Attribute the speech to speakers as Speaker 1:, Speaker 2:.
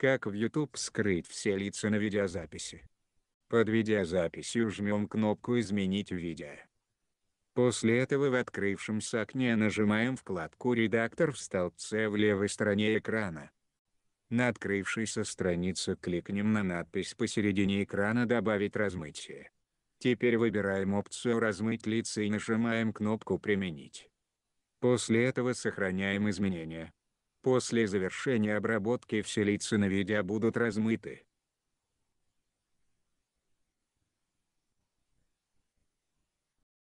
Speaker 1: Как в YouTube скрыть все лица на видеозаписи. Под видеозаписью жмем кнопку «Изменить видео». После этого в открывшемся окне нажимаем вкладку «Редактор» в столбце в левой стороне экрана. На открывшейся странице кликнем на надпись посередине экрана «Добавить размытие». Теперь выбираем опцию «Размыть лица» и нажимаем кнопку «Применить». После этого сохраняем изменения. После завершения обработки все лица на видео будут размыты.